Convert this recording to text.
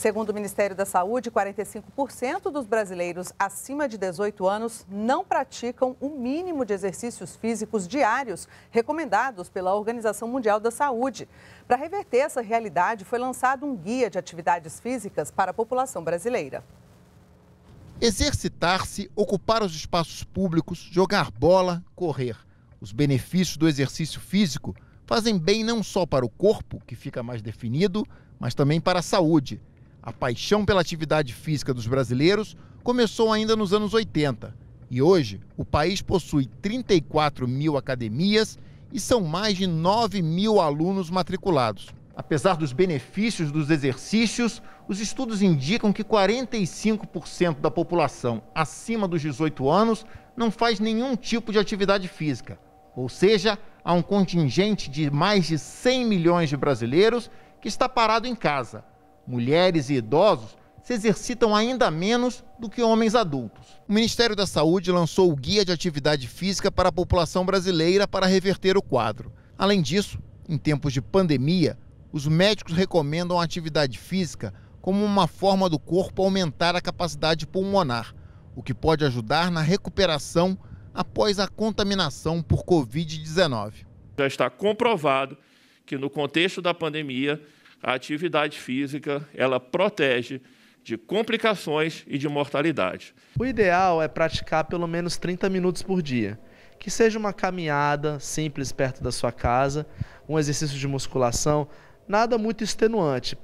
Segundo o Ministério da Saúde, 45% dos brasileiros acima de 18 anos não praticam o mínimo de exercícios físicos diários recomendados pela Organização Mundial da Saúde. Para reverter essa realidade, foi lançado um guia de atividades físicas para a população brasileira. Exercitar-se, ocupar os espaços públicos, jogar bola, correr. Os benefícios do exercício físico fazem bem não só para o corpo, que fica mais definido, mas também para a saúde. A paixão pela atividade física dos brasileiros começou ainda nos anos 80 e hoje o país possui 34 mil academias e são mais de 9 mil alunos matriculados. Apesar dos benefícios dos exercícios, os estudos indicam que 45% da população acima dos 18 anos não faz nenhum tipo de atividade física. Ou seja, há um contingente de mais de 100 milhões de brasileiros que está parado em casa, mulheres e idosos se exercitam ainda menos do que homens adultos. O Ministério da Saúde lançou o Guia de Atividade Física para a População Brasileira para reverter o quadro. Além disso, em tempos de pandemia, os médicos recomendam a atividade física como uma forma do corpo aumentar a capacidade pulmonar, o que pode ajudar na recuperação após a contaminação por Covid-19. Já está comprovado que, no contexto da pandemia, a atividade física ela protege de complicações e de mortalidade. O ideal é praticar pelo menos 30 minutos por dia, que seja uma caminhada simples perto da sua casa, um exercício de musculação, nada muito extenuante.